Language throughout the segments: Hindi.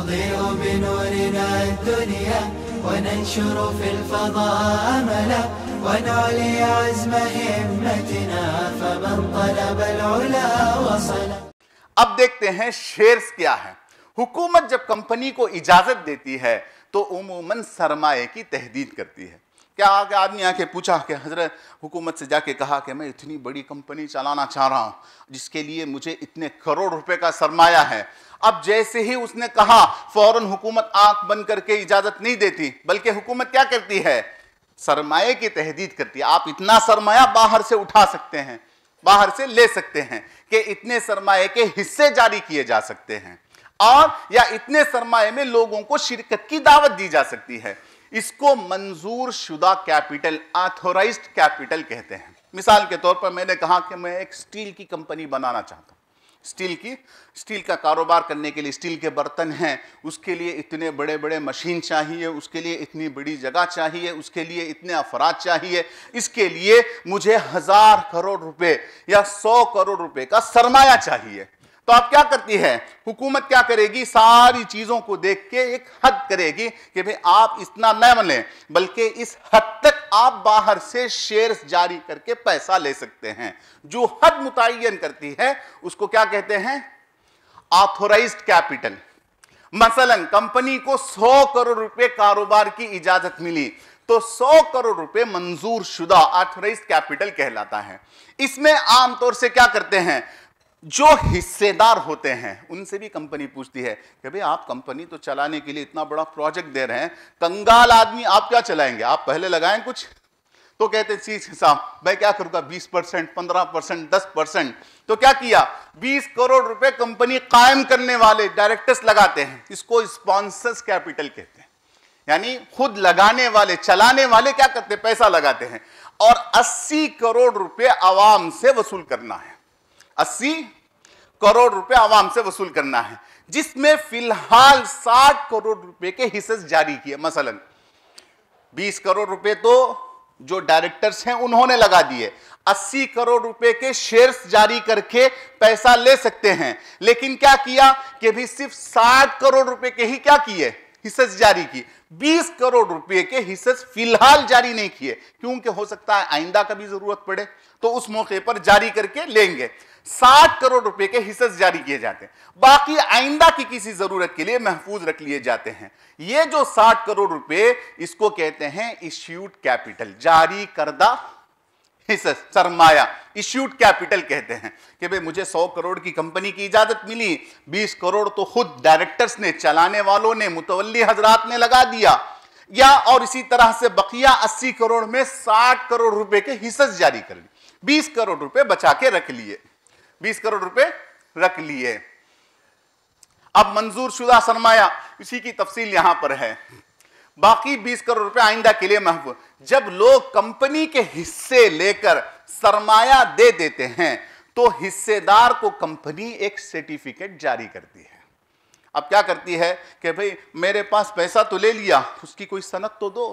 نضيء بنورنا الدنيا وننشر في الفضاء أملا ونعلي عزم همتنا فمن طلب العلا وصل अब देखते हैं शेयर्स क्या है हुकूमत जब कंपनी को इजाजत देती है तो उमूमन सरमाए की तहदीद करती है क्या आगे आदमी आके पूछा कि हजरत हुकूमत से जाके कहा कि मैं इतनी बड़ी कंपनी चलाना चाह रहा हूं जिसके लिए मुझे इतने करोड़ रुपए का सरमाया है अब जैसे ही उसने कहा फौरन हुकूमत आंख बंद करके इजाजत नहीं देती बल्कि हुकूमत क्या करती है सरमाए की तहदीद करती है आप इतना सरमाया बाहर से उठा सकते हैं बाहर से ले सकते हैं कि इतने सरमाए के हिस्से जारी किए जा सकते हैं और या इतने सरमाए में लोगों को शिरकत की दावत दी जा सकती है इसको मंजूर शुदा कैपिटल ऑथोराइज कैपिटल कहते हैं मिसाल के तौर पर मैंने कहा कि मैं एक स्टील की कंपनी बनाना चाहता हूं स्टील की स्टील का कारोबार करने के लिए स्टील के बर्तन हैं उसके लिए इतने बड़े बड़े मशीन चाहिए उसके लिए इतनी बड़ी जगह चाहिए उसके लिए इतने अफराद चाहिए इसके लिए मुझे हज़ार करोड़ रुपए या सौ करोड़ रुपए का सरमाया चाहिए तो आप क्या करती है हुकूमत क्या करेगी सारी चीज़ों को देख के एक हद करेगी कि भाई आप इतना न बने बल्कि इस हद तक आप बाहर से शेयर्स जारी करके पैसा ले सकते हैं जो हद मुतन करती है उसको क्या कहते हैं ऑथोराइज कैपिटल मसलन कंपनी को 100 करोड़ रुपए कारोबार की इजाजत मिली तो 100 करोड़ रुपए मंजूर शुदा ऑथोराइज कैपिटल कहलाता है इसमें आमतौर से क्या करते हैं जो हिस्सेदार होते हैं उनसे भी कंपनी पूछती है कि भाई आप कंपनी तो चलाने के लिए इतना बड़ा प्रोजेक्ट दे रहे हैं कंगाल आदमी आप क्या चलाएंगे आप पहले लगाएं कुछ तो कहते चीज हिसाब मैं क्या करूंगा 20 परसेंट पंद्रह परसेंट दस परसेंट तो क्या किया 20 करोड़ रुपए कंपनी कायम करने वाले डायरेक्टर्स लगाते हैं इसको स्पॉन्सर्स कैपिटल कहते हैं यानी खुद लगाने वाले चलाने वाले क्या करते पैसा लगाते हैं और अस्सी करोड़ रुपए आवाम से वसूल करना है अस्सी करोड़ रुपए आवाम से वसूल करना है जिसमें फिलहाल 60 करोड़ रुपए के हिस्से जारी किए मसलन 20 करोड़ रुपए तो जो डायरेक्टर्स हैं उन्होंने लगा दिए 80 करोड़ रुपए के शेयर्स जारी करके पैसा ले सकते हैं लेकिन क्या किया कि भी सिर्फ 60 करोड़ रुपए के ही क्या किए हिस्सेस जारी की 20 करोड़ रुपए के हिस्से फिलहाल जारी नहीं किए क्योंकि हो सकता है आइंदा कभी जरूरत पड़े तो उस मौके पर जारी करके लेंगे 60 करोड़ रुपए के हिस्से जारी किए जाते हैं बाकी आइंदा की किसी जरूरत के लिए महफूज रख लिए जाते हैं ये जो 60 करोड़ रुपए इसको कहते हैं इश्यूड कैपिटल जारी करदा सरमाया इश्यूड कैपिटल कहते हैं कि भाई मुझे 100 करोड़ की कंपनी की इजाजत मिली 20 करोड़ तो खुद डायरेक्टर्स ने चलाने वालों ने मुतवली हजरात ने लगा दिया या और इसी तरह से बकिया 80 करोड़ में 60 करोड़ रुपए के हिस्स जारी कर ली 20 करोड़ रुपए बचा के रख लिए 20 करोड़ रुपए रख लिए अब मंजूर शुदा सरमाया इसी की तफसील यहां पर है बाकी बीस करोड़ रुपए आइंदा के लिए महफूज जब लोग कंपनी के हिस्से लेकर सरमाया दे देते हैं तो हिस्सेदार को कंपनी एक सर्टिफिकेट जारी करती है अब क्या करती है कि भाई मेरे पास पैसा तो ले लिया उसकी कोई सनक तो दो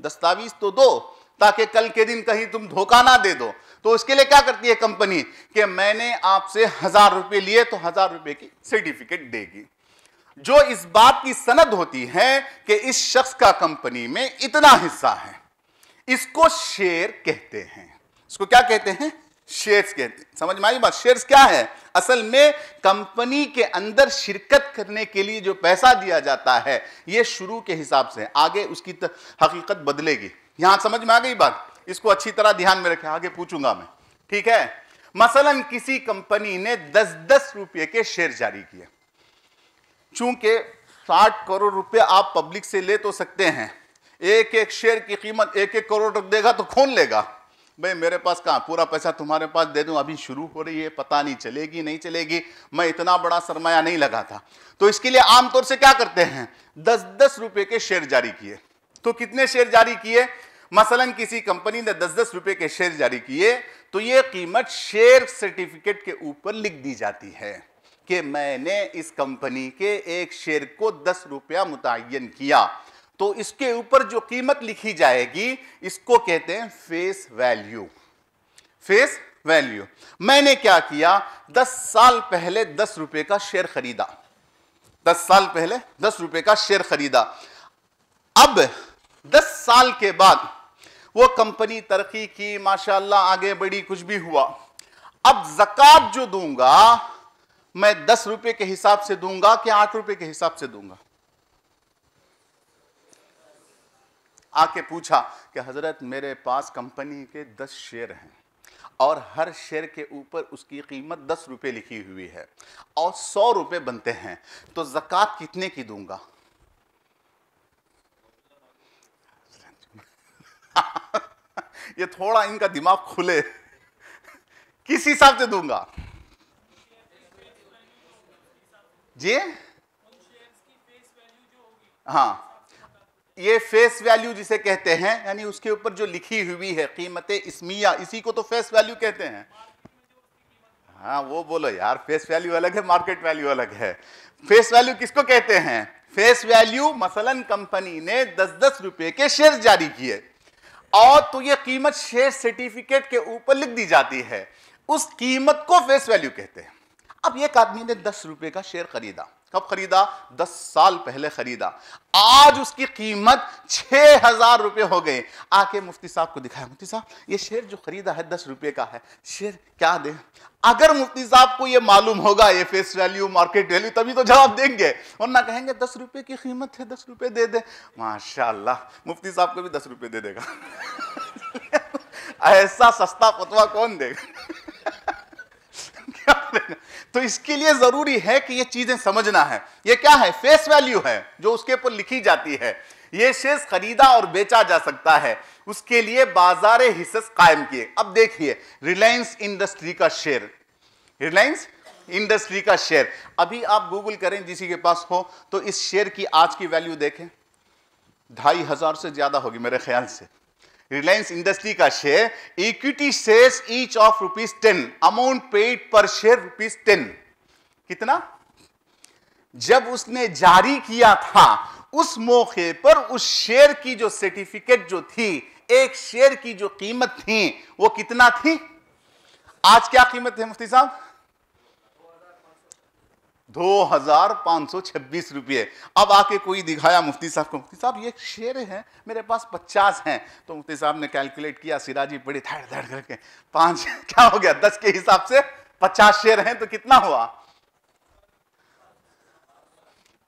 दस्तावेज तो दो ताकि कल के दिन कहीं तुम धोखा ना दे दो तो उसके लिए क्या करती है कंपनी कि मैंने आपसे हजार रुपए लिए तो हजार रुपये की सर्टिफिकेट देगी जो इस बात की सनद होती है कि इस शख्स का कंपनी में इतना हिस्सा है इसको शेयर कहते हैं इसको क्या कहते हैं शेयर्स कहते हैं समझ में आई बात शेयर्स क्या है असल में कंपनी के अंदर शिरकत करने के लिए जो पैसा दिया जाता है ये शुरू के हिसाब से आगे उसकी हकीकत बदलेगी यहां समझ में आ गई बात इसको अच्छी तरह ध्यान में रखें आगे पूछूंगा मैं ठीक है मसलन किसी कंपनी ने दस दस रुपये के शेयर जारी किए चूंकि 60 करोड़ रुपए आप पब्लिक से ले तो सकते हैं एक एक शेयर की कीमत एक एक करोड़ रख देगा तो खोल लेगा भाई मेरे पास कहाँ पूरा पैसा तुम्हारे पास दे दूँ अभी शुरू हो रही है पता नहीं चलेगी नहीं चलेगी मैं इतना बड़ा सरमाया नहीं लगा था तो इसके लिए आमतौर से क्या करते हैं दस दस रुपये के शेयर जारी किए तो कितने शेयर जारी किए मसलन किसी कंपनी ने दस दस रुपये के शेयर जारी किए तो ये कीमत शेयर सर्टिफिकेट के ऊपर लिख दी जाती है कि मैंने इस कंपनी के एक शेयर को दस रुपया मुतन किया तो इसके ऊपर जो कीमत लिखी जाएगी इसको कहते हैं फेस वैल्यू फेस वैल्यू मैंने क्या किया दस साल पहले दस रुपए का शेयर खरीदा दस साल पहले दस रुपए का शेयर खरीदा अब दस साल के बाद वो कंपनी तरक्की की माशाल्लाह आगे बढ़ी कुछ भी हुआ अब जकत जो दूंगा मैं दस रुपए के हिसाब से दूंगा कि आठ रुपए के हिसाब से दूंगा आके पूछा कि हजरत मेरे पास कंपनी के दस शेयर हैं और हर शेयर के ऊपर उसकी कीमत दस रुपये लिखी हुई है और सौ रुपए बनते हैं तो ज़क़़त कितने की दूंगा ये थोड़ा इनका दिमाग खुले किस हिसाब से दूंगा जी हाँ ये फेस वैल्यू जिसे कहते हैं यानी उसके ऊपर जो लिखी हुई है कीमत इसमिया इसी को तो फेस वैल्यू कहते हैं हाँ वो बोलो यार फेस वैल्यू अलग है मार्केट वैल्यू अलग है फेस वैल्यू किसको कहते हैं फेस वैल्यू मसलन कंपनी ने दस दस रुपए के शेयर जारी किए और तो ये कीमत शेयर सर्टिफिकेट के ऊपर लिख दी जाती है उस कीमत को फेस वैल्यू कहते हैं अब एक आदमी ने दस रुपए का शेयर खरीदा कब खरीदा दस साल पहले खरीदा आज उसकी कीमत छह हजार रुपए हो गए आके मुफ्ती साहब को दिखाया मुफ्ती साहब ये शेयर जो खरीदा है दस रुपए का है शेयर क्या दे अगर मुफ्ती साहब को ये मालूम होगा ये फेस वैल्यू मार्केट वैल्यू तभी तो जवाब देंगे और ना कहेंगे दस रुपये की कीमत है दस रुपये दे दे माशाल्लाह मुफ्ती साहब को भी दस रुपये दे देगा ऐसा सस्ता फतवा कौन देगा क्या देगा तो इसके लिए जरूरी है कि ये चीजें समझना है ये क्या है फेस वैल्यू है जो उसके ऊपर लिखी जाती है ये शेयर खरीदा और बेचा जा सकता है उसके लिए बाजार हिस्से कायम किए अब देखिए रिलायंस इंडस्ट्री का शेयर रिलायंस इंडस्ट्री का शेयर अभी आप गूगल करें जिसी के पास हो तो इस शेयर की आज की वैल्यू देखें ढाई हजार से ज्यादा होगी मेरे ख्याल से रिलायंस इंडस्ट्री का share equity share each of rupees ten amount paid per share rupees ten कितना जब उसने जारी किया था उस मौके पर उस शेयर की जो सर्टिफिकेट जो थी एक शेयर की जो कीमत थी वो कितना थी आज क्या कीमत है मुफ्ती साहब दो हजार पाँच सौ छब्बीस रुपये अब आके कोई दिखाया मुफ्ती साहब को मुफ्ती साहब ये शेयर है मेरे पास पचास हैं तो मुफ्ती साहब ने कैलकुलेट किया सिराजी बड़ी धड़ धड़ करके पांच क्या हो गया दस के हिसाब से पचास शेयर हैं तो कितना हुआ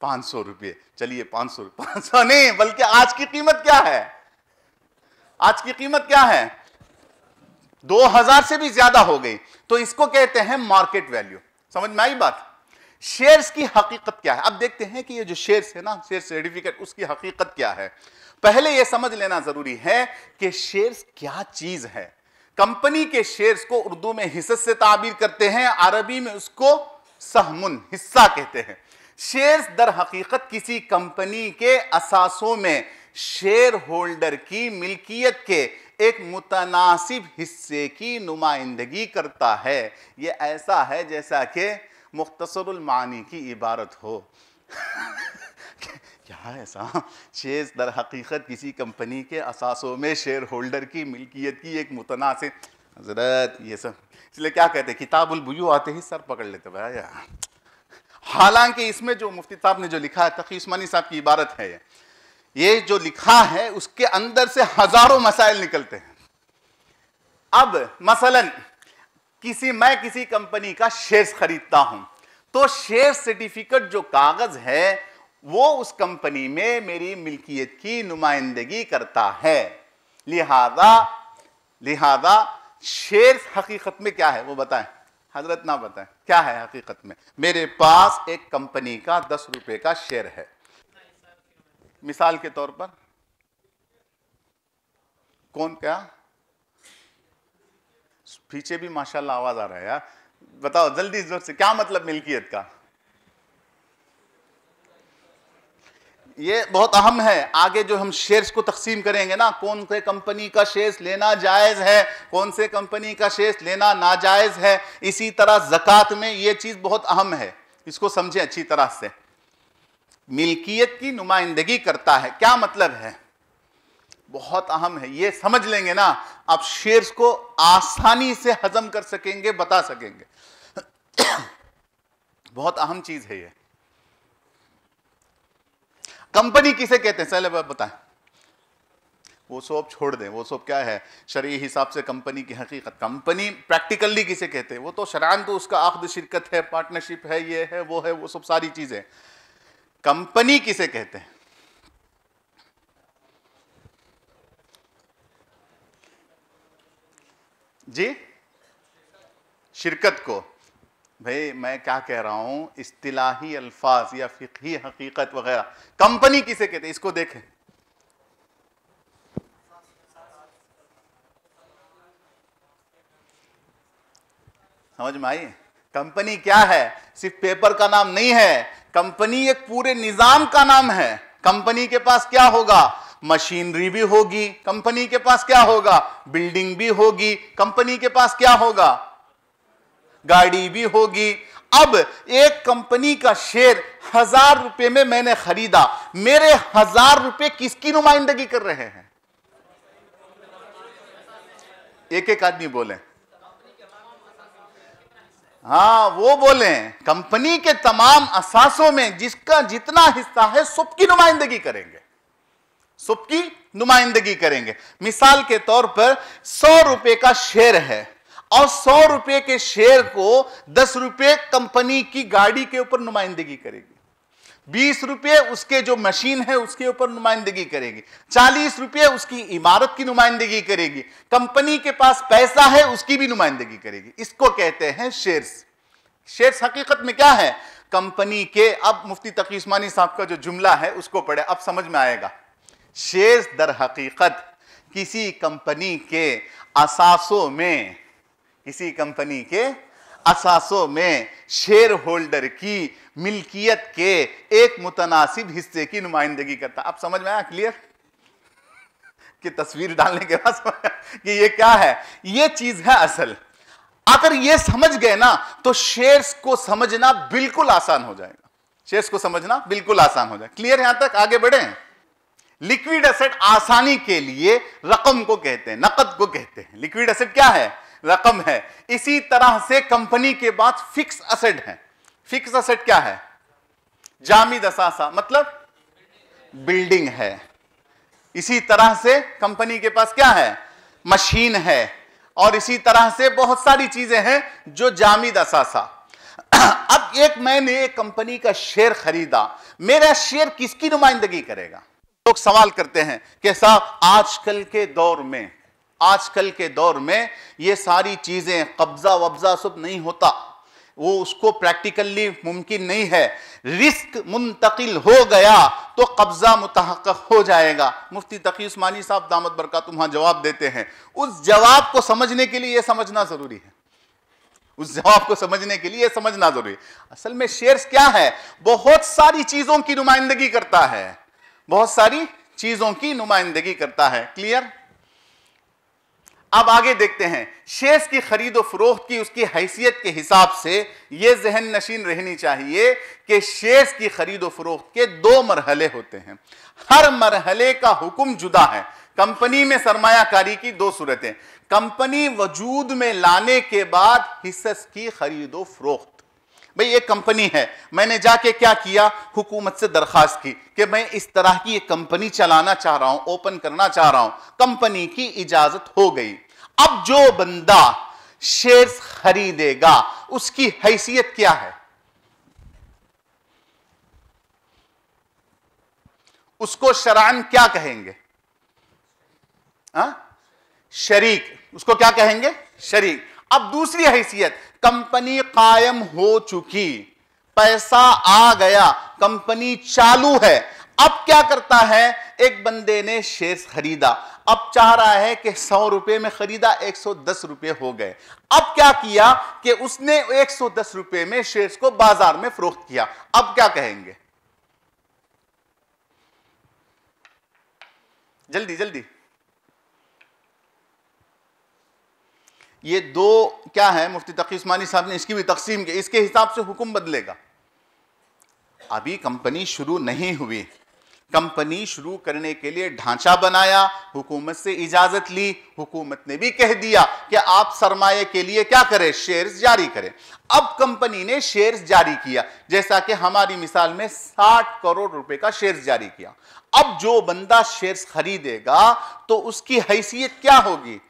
पांच सौ रुपये चलिए पांच सौ पांच सौ नहीं बल्कि आज की कीमत क्या है आज की कीमत क्या है दो हजार से भी ज्यादा हो गई तो इसको कहते हैं मार्केट वैल्यू समझ में आई बात शेयर्स की हकीकत क्या है अब देखते हैं कि ये जो शेयर्स है ना शेयर सर्टिफिकेट उसकी हकीकत क्या है पहले ये समझ लेना जरूरी है कि शेयर्स क्या चीज है कंपनी के शेयर्स को उर्दू में हिस्सत से ताबीर करते हैं अरबी में उसको सहमुन हिस्सा कहते हैं शेयर्स दर हकीकत किसी कंपनी के असासों में शेयर होल्डर की मिल्कियत के एक मुतनासिब हिस्से की नुमाइंदगी करता है ये ऐसा है जैसा कि मुख्तसरमानी की इबारत हो क्या ऐसा शेज दर हकीकत किसी कंपनी के असासों में शेयर होल्डर की मिल्कियत की एक मुतनासि हजरत ये सब इसलिए क्या कहते हैं किताबुलबयू आते ही सर पकड़ लेते भैया हालांकि इसमें जो मुफ्ती साहब ने जो लिखा है तकी उस्मानी साहब की इबारत है ये जो लिखा है उसके अंदर से हजारों मसाइल निकलते हैं अब मसलन किसी मैं किसी कंपनी का शेयर्स खरीदता हूं तो शेयर सर्टिफिकेट जो कागज है वो उस कंपनी में मेरी मिल्कियत की नुमाइंदगी करता है लिहाजा लिहाजा शेयर हकीकत में क्या है वो बताएं हजरत ना बताएं क्या है हकीकत में मेरे पास एक कंपनी का दस रुपए का शेयर है मिसाल के तौर पर कौन क्या पीछे भी माशाल्लाह आवाज आ रहा है यार बताओ जल्दी जोर से क्या मतलब मिल्कियत का ये बहुत अहम है आगे जो हम शेयर्स को तकसीम करेंगे ना कौन से कंपनी का शेयर्स लेना जायज़ है कौन से कंपनी का शेयर्स लेना नाजायज़ है इसी तरह ज़क़़त में ये चीज़ बहुत अहम है इसको समझें अच्छी तरह से मिल्कियत की नुमाइंदगी करता है क्या मतलब है बहुत अहम है ये समझ लेंगे ना आप शेयर्स को आसानी से हजम कर सकेंगे बता सकेंगे बहुत अहम चीज है ये कंपनी किसे कहते हैं चले बताएं वो सोप छोड़ दें वो सोप क्या है शरीय हिसाब से कंपनी की हकीकत कंपनी प्रैक्टिकली किसे कहते हैं वो तो शरान तो उसका आखद शिरकत है पार्टनरशिप है ये है वो है वो सब सारी चीज़ें कंपनी किसे कहते हैं जी शिरकत को भाई मैं क्या कह रहा हूं इस्तिलाही अल्फाज या फ़िकी हकीकत वगैरह कंपनी किसे कहते इसको देखें समझ में आई कंपनी क्या है सिर्फ पेपर का नाम नहीं है कंपनी एक पूरे निजाम का नाम है कंपनी के पास क्या होगा मशीनरी भी होगी कंपनी के पास क्या होगा बिल्डिंग भी होगी कंपनी के पास क्या होगा गाड़ी भी होगी अब एक कंपनी का शेयर हजार रुपए में मैंने खरीदा मेरे हजार रुपए किसकी नुमाइंदगी कर रहे हैं एक एक आदमी बोले हाँ वो बोले कंपनी के तमाम असासों में जिसका जितना हिस्सा है सबकी नुमाइंदगी करेंगे सुप की नुमाइंदगी करेंगे मिसाल के तौर पर सौ रुपए का शेयर है और सौ रुपए के शेयर को दस रुपए कंपनी की गाड़ी के ऊपर नुमाइंदगी करेगी बीस रुपए उसके जो मशीन है उसके ऊपर नुमाइंदगी करेगी चालीस रुपए उसकी इमारत की नुमाइंदगी करेगी कंपनी के पास पैसा है उसकी भी नुमाइंदगी करेगी इसको कहते हैं शेयर्स शेयर्स हकीकत में क्या है कंपनी के अब मुफ्ती तकी उस्मानी साहब का जो जुमला है उसको पढ़े अब समझ में आएगा शेयर्स दर हकीकत किसी कंपनी के असासों में किसी कंपनी के असासों में शेयर होल्डर की मिल्कियत के एक मुतनासिब हिस्से की नुमाइंदगी करता आप समझ में आया क्लियर कि तस्वीर डालने के बाद कि ये क्या है ये चीज है असल अगर ये समझ गए ना तो शेयर्स को समझना बिल्कुल आसान हो जाएगा शेयर्स को समझना बिल्कुल आसान हो जाए क्लियर यहां तक आगे बढ़े लिक्विड एसेट आसानी के लिए रकम को कहते हैं नकद को कहते हैं लिक्विड एसेट क्या है रकम है इसी तरह से कंपनी के बाद फिक्स असेट है फिक्स असेट क्या है जामी दसासा मतलब बिल्डिंग है इसी तरह से कंपनी के पास क्या है मशीन है और इसी तरह से बहुत सारी चीजें हैं जो जामी दसासा अब एक मैंने एक कंपनी का शेयर खरीदा मेरा शेयर किसकी नुमाइंदगी करेगा लोग सवाल करते हैं कि साहब आजकल के दौर में आजकल के दौर में ये सारी चीज़ें कब्ज़ा वब्ज़ा सब नहीं होता वो उसको प्रैक्टिकली मुमकिन नहीं है रिस्क मुंतकिल हो गया तो कब्जा मुतहक हो जाएगा मुफ्ती तकी उस्मानी साहब दामद बरकत तुम्हारा जवाब देते हैं उस जवाब को समझने के लिए यह समझना ज़रूरी है उस जवाब को समझने के लिए समझना ज़रूरी असल में शेयर्स क्या है बहुत सारी चीज़ों की नुमाइंदगी करता है बहुत सारी चीजों की नुमाइंदगी करता है क्लियर अब आगे देखते हैं शेष की खरीदो फरोख्त की उसकी हैसियत के हिसाब से यह जहन नशीन रहनी चाहिए कि शेष की खरीदो फरोख्त के दो मरहले होते हैं हर मरहले का हुक्म जुदा है कंपनी में सरमाकारी की दो सूरतें कंपनी वजूद में लाने के बाद हिस्स की खरीदो फरोख्त भाई ये कंपनी है मैंने जाके क्या किया हुकूमत से दरखास्त की कि मैं इस तरह की एक कंपनी चलाना चाह रहा हूं ओपन करना चाह रहा हूं कंपनी की इजाजत हो गई अब जो बंदा शेयर्स खरीदेगा उसकी हैसियत क्या है उसको शरान क्या कहेंगे आ? हाँ? शरीक उसको क्या कहेंगे शरीक अब दूसरी हैसियत कंपनी कायम हो चुकी पैसा आ गया कंपनी चालू है अब क्या करता है एक बंदे ने शेयर खरीदा अब चाह रहा है कि सौ रुपए में खरीदा एक सौ दस रुपए हो गए अब क्या किया कि उसने एक सौ दस रुपए में शेयर्स को बाजार में फरोख्त किया अब क्या कहेंगे जल्दी जल्दी ये दो क्या है मुफ्ती तकी उस्मानी साहब ने इसकी भी तकसीम की इसके हिसाब से हुक्म बदलेगा अभी कंपनी शुरू नहीं हुई कंपनी शुरू करने के लिए ढांचा बनाया हुकूमत से इजाजत ली हुकूमत ने भी कह दिया कि आप सरमाए के लिए क्या करें शेयर्स जारी करें अब कंपनी ने शेयर्स जारी किया जैसा कि हमारी मिसाल में 60 करोड़ रुपए का शेयर्स जारी किया अब जो बंदा शेयर्स खरीदेगा तो उसकी हैसियत क्या होगी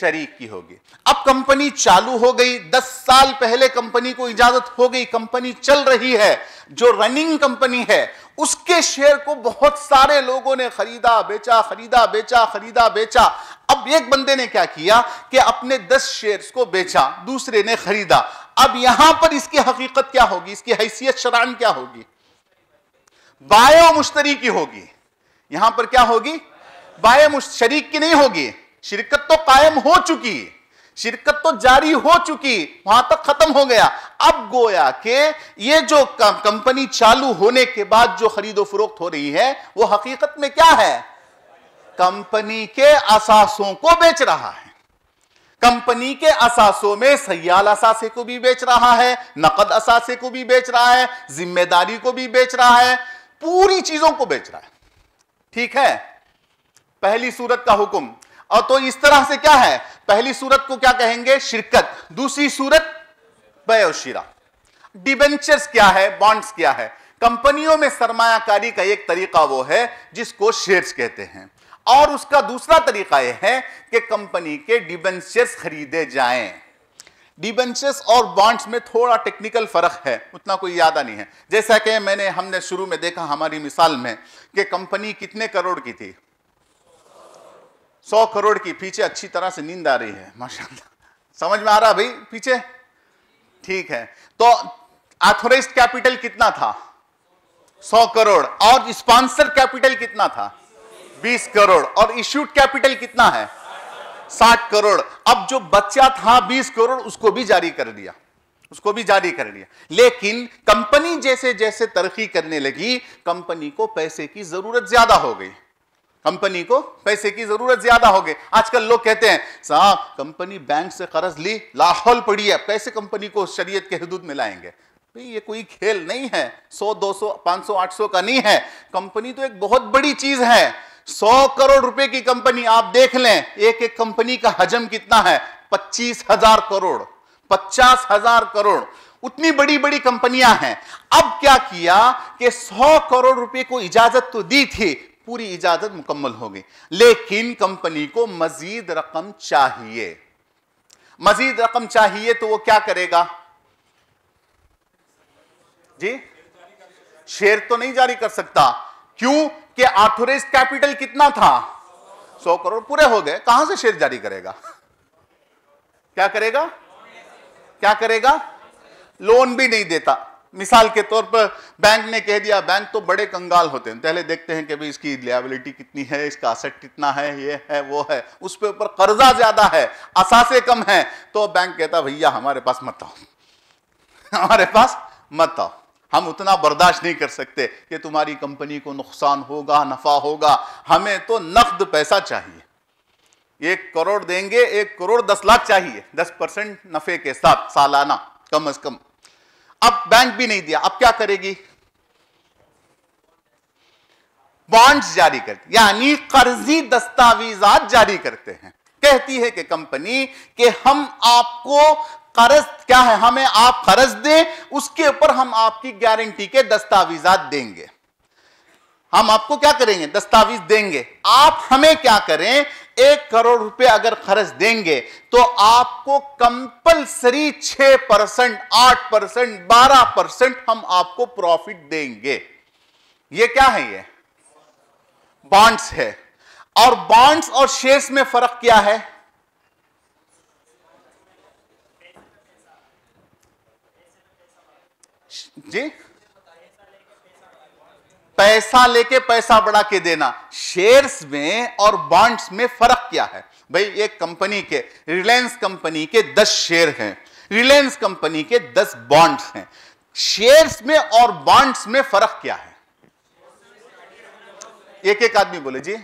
शरीक की होगी अब कंपनी चालू हो गई दस साल पहले कंपनी को इजाजत हो गई कंपनी चल रही है जो रनिंग कंपनी है उसके शेयर को बहुत सारे लोगों ने खरीदा बेचा खरीदा बेचा खरीदा बेचा अब एक बंदे ने क्या किया कि अपने दस शेयर्स को बेचा दूसरे ने खरीदा अब यहां पर इसकी हकीकत क्या होगी इसकी हैसियत शरान क्या होगी बायो मुश्तरी की होगी यहां पर क्या होगी बायो शरीक की नहीं होगी शिरकत तो कायम हो चुकी शिरकत तो जारी हो चुकी वहां तक खत्म हो गया अब गोया के ये जो कंपनी चालू होने के बाद जो खरीदो फरोख्त हो रही है वो हकीकत में क्या है कंपनी के असासों को बेच रहा है कंपनी के असासों में सयाल असासे को भी बेच रहा है नकद असासे को भी बेच रहा है जिम्मेदारी को भी बेच रहा है पूरी चीजों को बेच रहा है ठीक है पहली सूरत का हुक्म और तो इस तरह से क्या है पहली सूरत को क्या कहेंगे शिरकत दूसरी सूरत बयोशिरा डिबेंचर्स क्या है बॉन्ड्स क्या है कंपनियों में सरमायाकारी का एक तरीका वो है जिसको शेयर्स कहते हैं और उसका दूसरा तरीका यह है कि कंपनी के डिबेंचर्स खरीदे जाएं डिबेंचर्स और बॉन्ड्स में थोड़ा टेक्निकल फर्क है उतना कोई ज्यादा नहीं है जैसा कि मैंने हमने शुरू में देखा हमारी मिसाल में कि कंपनी कितने करोड़ की थी सौ करोड़ की पीछे अच्छी तरह से नींद आ रही है माशाल्लाह समझ में आ रहा भाई पीछे ठीक है तो ऑथोराइज कैपिटल कितना था सौ करोड़ और स्पॉन्सर कैपिटल कितना था बीस करोड़ और इश्यूड कैपिटल कितना है साठ करोड़ अब जो बच्चा था बीस करोड़ उसको भी जारी कर दिया उसको भी जारी कर लिया लेकिन कंपनी जैसे जैसे तरक्की करने लगी कंपनी को पैसे की जरूरत ज्यादा हो गई कंपनी को पैसे की जरूरत ज्यादा हो गई आजकल लोग कहते हैं साहब कंपनी बैंक से कर्ज ली लाहौल पड़ी है कैसे कंपनी को शरीयत के हदूद में लाएंगे ये कोई खेल नहीं है 100, 200, 500, 800 का नहीं है कंपनी तो एक बहुत बड़ी चीज है 100 करोड़ रुपए की कंपनी आप देख लें एक एक कंपनी का हजम कितना है पच्चीस हजार करोड़ पचास हजार करोड़ उतनी बड़ी बड़ी कंपनियां हैं अब क्या किया कि 100 करोड़ रुपए को इजाजत तो दी थी पूरी इजाजत मुकम्मल हो गई लेकिन कंपनी को मजीद रकम चाहिए मजीद रकम चाहिए तो वो क्या करेगा जी शेयर तो नहीं जारी कर सकता क्यों कि ऑथोराइज कैपिटल कितना था सौ करोड़ पूरे हो गए कहां से शेयर जारी करेगा क्या करेगा क्या करेगा लोन भी नहीं देता मिसाल के तौर पर बैंक ने कह दिया बैंक तो बड़े कंगाल होते हैं पहले देखते हैं कि भाई इसकी लियाबिलिटी कितनी है इसका असेट कितना है ये है वो है उस पर ऊपर कर्जा ज्यादा है असासे कम है तो बैंक कहता भैया हमारे पास मत आओ हमारे पास मत आओ हम उतना बर्दाश्त नहीं कर सकते कि तुम्हारी कंपनी को नुकसान होगा नफा होगा हमें तो नकद पैसा चाहिए एक करोड़ देंगे एक करोड़ दस लाख चाहिए दस परसेंट नफे के साथ सालाना कम अज कम अब बैंक भी नहीं दिया अब क्या करेगी बॉन्ड्स जारी करती यानी कर्जी दस्तावेजात जारी करते हैं कहती है कि कंपनी कि हम आपको कर्ज क्या है हमें आप कर्ज दें उसके ऊपर हम आपकी गारंटी के दस्तावेजात देंगे हम आपको क्या करेंगे दस्तावेज देंगे आप हमें क्या करें एक करोड़ रुपए अगर खर्च देंगे तो आपको कंपलसरी छह परसेंट आठ परसेंट बारह परसेंट हम आपको प्रॉफिट देंगे ये क्या है ये बॉन्ड्स है और बॉन्ड्स और शेयर्स में फर्क क्या है जी पैसा लेके पैसा बढ़ा के देना शेयर्स में और बॉन्ड्स में फर्क क्या है भाई एक कंपनी के रिलायंस कंपनी के दस शेयर हैं रिलायंस कंपनी के दस बॉन्ड्स हैं शेयर्स में और बॉन्ड्स में फर्क क्या है एक एक आदमी बोले जी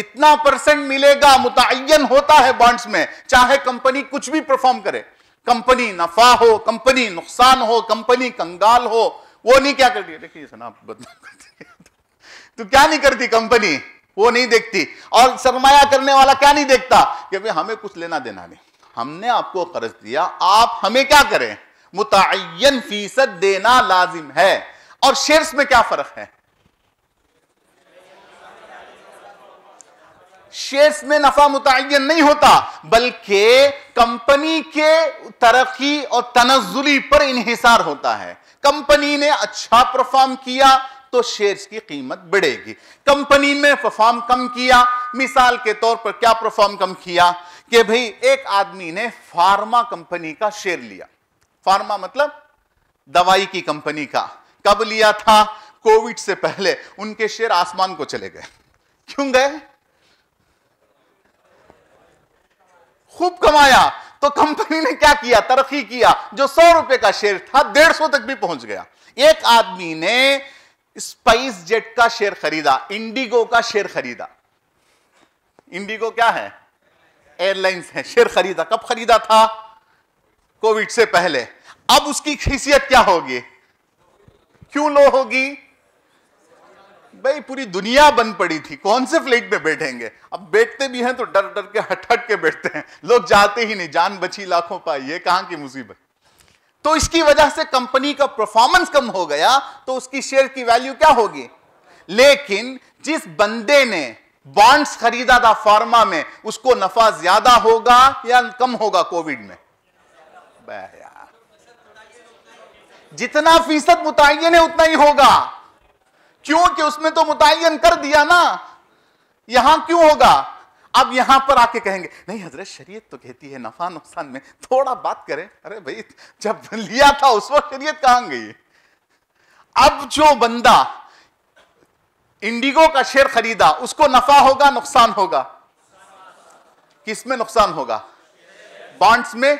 इतना परसेंट मिलेगा मुतयन होता है बॉन्ड्स में चाहे कंपनी कुछ भी परफॉर्म करे कंपनी नफा हो कंपनी नुकसान हो कंपनी कंगाल हो वो नहीं क्या करती देखिए सना बदनाम करती तो क्या नहीं करती कंपनी वो नहीं देखती और सरमाया करने वाला क्या नहीं देखता कि भाई हमें कुछ लेना देना नहीं हमने आपको कर्ज दिया आप हमें क्या करें मुतन फीसद देना लाजिम है और शेयर्स में क्या फर्क है शेयर्स में नफा मुतन नहीं होता बल्कि कंपनी के तरक्की और तनजुली पर इनहिसार होता है कंपनी ने अच्छा परफॉर्म किया तो शेयर्स की कीमत बढ़ेगी कंपनी ने परफॉर्म कम किया मिसाल के तौर पर क्या परफॉर्म कम किया कि भाई एक आदमी ने फार्मा कंपनी का शेयर लिया फार्मा मतलब दवाई की कंपनी का कब लिया था कोविड से पहले उनके शेयर आसमान को चले गए क्यों गए खूब कमाया तो कंपनी ने क्या किया तरक्की किया जो सौ रुपए का शेयर था डेढ़ सौ तक भी पहुंच गया एक आदमी ने स्पाइस जेट का शेयर खरीदा इंडिगो का शेयर खरीदा इंडिगो क्या है एयरलाइंस है शेयर खरीदा कब खरीदा था कोविड से पहले अब उसकी खीसियत क्या होगी क्यों लो होगी भाई पूरी दुनिया बन पड़ी थी कौन से फ्लाइट पे बैठेंगे अब बैठते भी हैं तो डर डर के हट हट के बैठते हैं लोग जाते ही नहीं जान बची लाखों पाई ये कहां की मुसीबत तो इसकी वजह से कंपनी का परफॉर्मेंस कम हो गया तो उसकी शेयर की वैल्यू क्या होगी लेकिन जिस बंदे ने बॉन्ड्स खरीदा था फार्मा में उसको नफा ज्यादा होगा या कम होगा कोविड में जितना फीसद मुतयन है उतना ही होगा क्योंकि उसमें तो मुतयन कर दिया ना यहां क्यों होगा अब यहां पर आके कहेंगे नहीं हजरत शरीयत तो कहती है नफा नुकसान में थोड़ा बात करें अरे भाई जब लिया था उस वक्त शरीयत कहां गई अब जो बंदा इंडिगो का शेयर खरीदा उसको नफा होगा नुकसान होगा किस में नुकसान होगा बॉन्ड्स में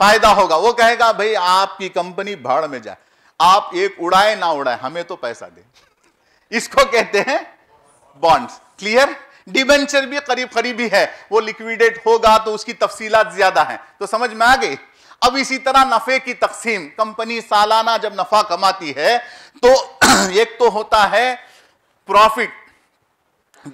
फायदा होगा वो कहेगा भाई आपकी कंपनी भाड़ में जाए आप एक उड़ाए ना उड़ाए हमें तो पैसा दे इसको कहते हैं बॉन्ड्स क्लियर डिबेंचर भी करीब करीब ही है वो लिक्विडेट होगा तो उसकी तफसीलात ज्यादा है तो समझ में आ गई अब इसी तरह नफे की तकसीम कंपनी सालाना जब नफा कमाती है तो एक तो होता है प्रॉफिट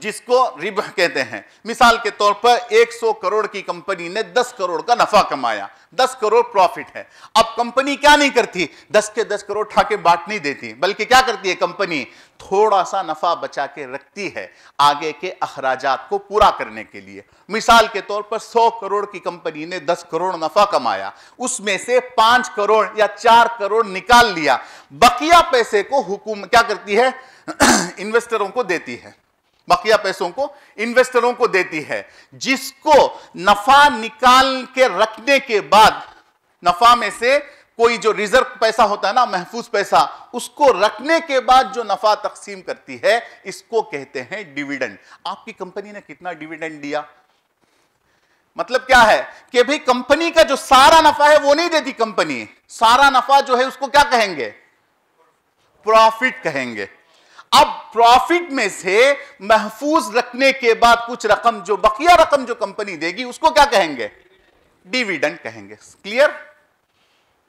जिसको रिब कहते हैं मिसाल के तौर पर 100 करोड़ की कंपनी ने 10 करोड़ का नफा कमाया 10 करोड़ प्रॉफिट है अब कंपनी क्या नहीं करती 10 के 10 करोड़ ठाके बांट नहीं देती बल्कि क्या करती है कंपनी थोड़ा सा नफा बचा के रखती है आगे के अखराजात को पूरा करने के लिए मिसाल के तौर पर 100 करोड़ की कंपनी ने 10 करोड़ नफा कमाया उसमें से 5 करोड़ या 4 करोड़ निकाल लिया बकिया पैसे को हुकूमत क्या करती है इन्वेस्टरों को देती है बकिया पैसों को इन्वेस्टरों को देती है जिसको नफा निकाल के रखने के बाद नफा में से कोई जो रिजर्व पैसा होता है ना महफूज पैसा उसको रखने के बाद जो नफा तकसीम करती है इसको कहते हैं डिविडेंड आपकी कंपनी ने कितना डिविडेंड दिया मतलब क्या है कि भाई कंपनी का जो सारा नफा है वो नहीं देती कंपनी सारा नफा जो है उसको क्या कहेंगे प्रॉफिट कहेंगे अब प्रॉफिट में से महफूज रखने के बाद कुछ रकम जो बकिया रकम जो कंपनी देगी उसको क्या कहेंगे डिविडेंड कहेंगे क्लियर